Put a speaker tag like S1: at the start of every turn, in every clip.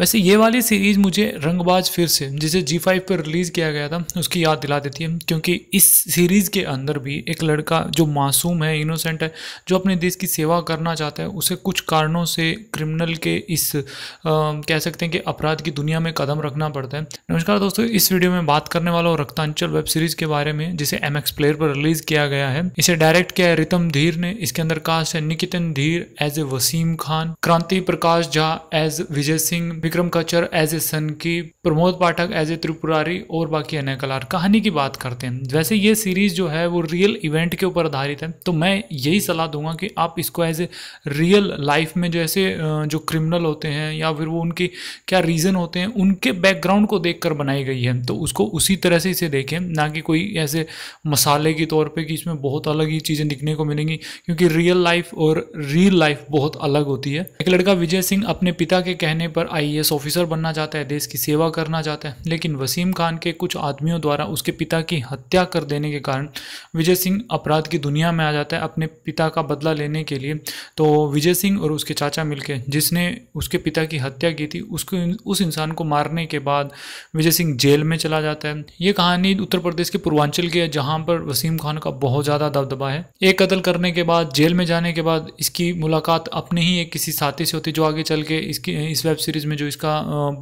S1: वैसे ये वाली सीरीज़ मुझे रंगबाज फिर से जिसे जी फाइव पर रिलीज़ किया गया था उसकी याद दिला देती है क्योंकि इस सीरीज़ के अंदर भी एक लड़का जो मासूम है इनोसेंट है जो अपने देश की सेवा करना चाहता है उसे कुछ कारणों से क्रिमिनल के इस आ, कह सकते हैं कि अपराध की दुनिया में कदम रखना पड़ता है नमस्कार दोस्तों इस वीडियो में बात करने वाला हूँ रक्तांचल वेब सीरीज़ के बारे में जिसे एम एक्स प्लेयर पर रिलीज़ किया गया है इसे डायरेक्ट किया है रितम धीर ने इसके अंदर कास्ट है निकितन धीर as a Wasim Khan Kranti Prakash Jha as Vijay Singh Vikram Kochhar as a son की प्रमोद पाठक एज ए त्रिपुरारी और बाकी अन्य कलार कहानी की बात करते हैं वैसे ये सीरीज़ जो है वो रियल इवेंट के ऊपर आधारित है तो मैं यही सलाह दूंगा कि आप इसको एज ए रियल लाइफ में जैसे जो क्रिमिनल होते हैं या फिर वो उनके क्या रीज़न होते हैं उनके बैकग्राउंड को देख कर बनाई गई है तो उसको उसी तरह से इसे देखें ना कि कोई ऐसे मसाले के तौर पर कि इसमें बहुत अलग ही चीज़ें दिखने को मिलेंगी क्योंकि रियल लाइफ और रियल लाइफ बहुत अलग होती है एक लड़का विजय सिंह अपने पिता के कहने पर आई आईएएस ऑफिसर बनना चाहता है देश की सेवा करना चाहता है लेकिन वसीम खान के कुछ आदमियों द्वारा उसके पिता की हत्या कर देने के कारण विजय सिंह अपराध की दुनिया में आ जाता है अपने पिता का बदला लेने के लिए तो विजय सिंह और उसके चाचा मिलकर जिसने उसके पिता की हत्या की थी उसको उस इंसान को मारने के बाद विजय सिंह जेल में चला जाता है ये कहानी उत्तर प्रदेश के पूर्वांचल की है जहाँ पर वसीम खान का बहुत ज़्यादा दबदबा है एक कत्ल करने के बाद जेल में जाने के बाद इसकी मुलाकात अपने ही एक किसी साथी से होती जो आगे चल के इसकी इस वेब सीरीज़ में जो इसका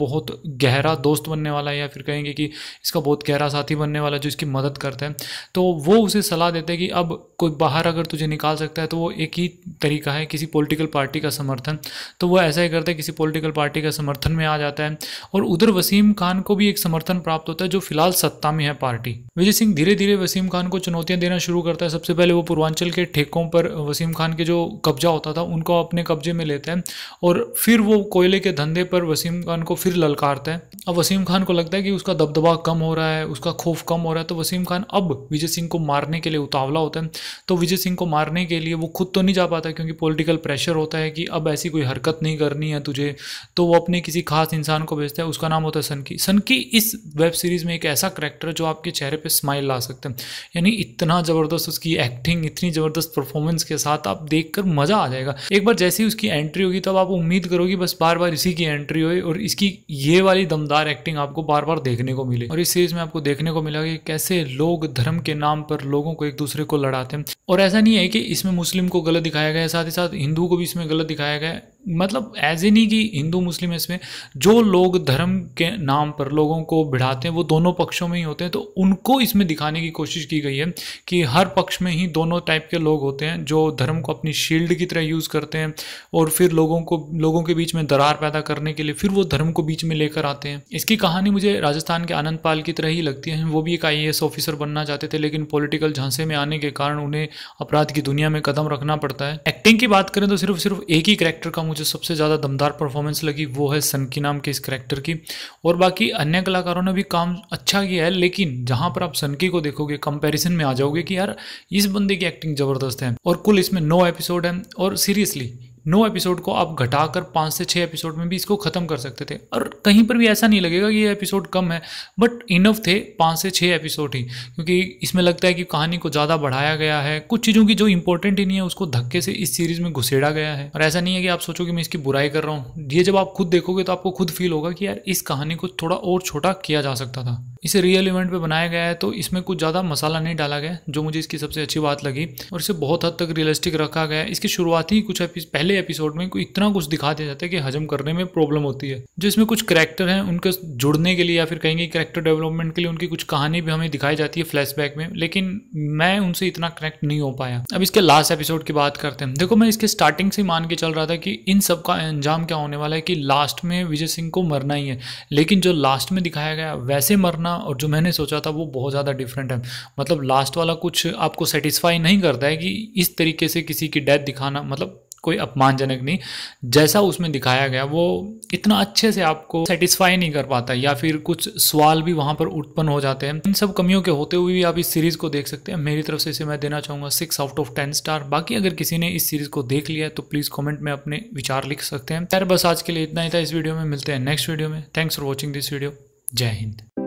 S1: बहुत गहरा दोस्त बनने वाला है या फिर कहेंगे कि इसका बहुत गहरा साथी बनने वाला जो इसकी मदद करता है तो वो उसे सलाह देते हैं कि अब कोई बाहर अगर तुझे निकाल सकता है तो वो एक ही तरीका है किसी पोलिटिकल पार्टी का समर्थन तो वो ऐसा ही करता है किसी पोलिटिकल पार्टी का समर्थन में आ जाता है और उधर वसीम खान को भी एक समर्थन प्राप्त होता है जो फिलहाल सत्ता में है पार्टी विजय सिंह धीरे धीरे वसीम खान को चुनौतियां देना शुरू करता है सबसे पहले वो पूर्वांचल के ठेकों पर वसीम खान के जो कब्जा होता था उनको अपने कब्जे में लेते हैं और फिर वो कोयले के धंधे पर वसीम खान को फिर ललकारते हैं अब वसीम खान को लगता है कि उसका दबदबा कम हो रहा है उसका खौफ कम हो रहा है तो वसीम खान अब विजय सिंह को मारने के लिए उतावला होता है तो विजय सिंह को मारने के लिए वो खुद तो नहीं जा पाता क्योंकि पॉलिटिकल प्रेशर होता है कि अब ऐसी कोई हरकत नहीं करनी है तुझे तो वो अपने किसी खास इंसान को भेजता है उसका नाम होता है सनकी सनकी इस वेब सीरीज़ में एक ऐसा है जो आपके चेहरे पर स्माइल ला सकते हैं यानी इतना ज़बरदस्त उसकी एक्टिंग इतनी ज़बरदस्त परफॉर्मेंस के साथ आप देख कर मज़ा आ जाएगा एक बार जैसे ही उसकी एंट्री होगी तब आप उम्मीद करोगी बस बार बार इसी की एंट्री हो और इसकी ये वाली दमदार शानदार एक्टिंग आपको बार बार देखने को मिली और इस सीरीज में आपको देखने को मिला कि कैसे लोग धर्म के नाम पर लोगों को एक दूसरे को लड़ाते हैं और ऐसा नहीं है कि इसमें मुस्लिम को गलत दिखाया गया है साथ ही साथ हिंदू को भी इसमें गलत दिखाया गया है मतलब एज ए नहीं कि हिंदू मुस्लिम इसमें जो लोग धर्म के नाम पर लोगों को भिड़ाते हैं वो दोनों पक्षों में ही होते हैं तो उनको इसमें दिखाने की कोशिश की गई है कि हर पक्ष में ही दोनों टाइप के लोग होते हैं जो धर्म को अपनी शील्ड की तरह यूज़ करते हैं और फिर लोगों को लोगों के बीच में दरार पैदा करने के लिए फिर वो धर्म को बीच में लेकर आते हैं इसकी कहानी मुझे राजस्थान के आनंद पाल की तरह ही लगती है वो भी एक आई ऑफिसर बनना चाहते थे लेकिन पोलिटिकल झांसे में आने के कारण उन्हें अपराध की दुनिया में कदम रखना पड़ता है एक्टिंग की बात करें तो सिर्फ सिर्फ एक ही करेक्टर का मुझे मुझे सबसे ज़्यादा दमदार परफॉर्मेंस लगी वो है सन की नाम के इस करेक्टर की और बाकी अन्य कलाकारों ने भी काम अच्छा किया है लेकिन जहाँ पर आप सनकी को देखोगे कंपेरिजन में आ जाओगे कि यार इस बंदे की एक्टिंग ज़बरदस्त है और कुल इसमें नौ एपिसोड है और सीरियसली नौ एपिसोड को आप घटाकर पाँच से छः एपिसोड में भी इसको ख़त्म कर सकते थे और कहीं पर भी ऐसा नहीं लगेगा कि ये एपिसोड कम है बट इनफ थे पाँच से छः एपिसोड ही क्योंकि इसमें लगता है कि कहानी को ज़्यादा बढ़ाया गया है कुछ चीज़ों की जो इंपॉर्टेंट ही नहीं है उसको धक्के से इस सीरीज़ में घुसेड़ा गया है और ऐसा नहीं है कि आप सोचो कि मैं इसकी बुराई कर रहा हूँ ये जब आप खुद देखोगे तो आपको खुद फील होगा कि यार इस कहानी को थोड़ा और छोटा किया जा सकता था इसे रियल इवेंट पे बनाया गया है तो इसमें कुछ ज़्यादा मसाला नहीं डाला गया जो मुझे इसकी सबसे अच्छी बात लगी और इसे बहुत हद तक रियलिस्टिक रखा गया है इसकी शुरुआती कुछ पहले एपिसोड में कोई इतना कुछ दिखा दिया जाता है कि हजम करने में प्रॉब्लम होती है जो इसमें कुछ करेक्टर हैं उनके जुड़ने के लिए या फिर कहेंगे करेक्टर डेवलपमेंट के लिए उनकी कुछ कहानी भी हमें दिखाई जाती है फ्लैश में लेकिन मैं उनसे इतना कनेक्ट नहीं हो पाया अब इसके लास्ट एपिसोड की बात करते हैं देखो मैं इसके स्टार्टिंग से मान के चल रहा था कि इन सब का अंजाम क्या होने वाला है कि लास्ट में विजय सिंह को मरना ही है लेकिन जो लास्ट में दिखाया गया वैसे मरना और जो मैंने सोचा था वो बहुत ज़्यादा डिफरेंट है मतलब लास्ट वाला कुछ आपको सेटिस्फाई नहीं करता है कि इस तरीके से किसी की डेथ दिखाना मतलब कोई अपमानजनक नहीं जैसा उसमें दिखाया गया वो इतना अच्छे से आपको सेटिस्फाई नहीं कर पाता या फिर कुछ सवाल भी वहाँ पर उत्पन्न हो जाते हैं इन सब कमियों के होते हुए भी आप इस सीरीज़ को देख सकते हैं मेरी तरफ से इसे मैं देना चाहूँगा six out of ten star बाकी अगर किसी ने इस सीरीज़ को देख लिया तो प्लीज़ कॉमेंट में अपने विचार लिख सकते हैं खैर बस आज के लिए इतना ही था इस वीडियो में मिलते हैं नेक्स्ट वीडियो में thanks for watching this video जय हिंद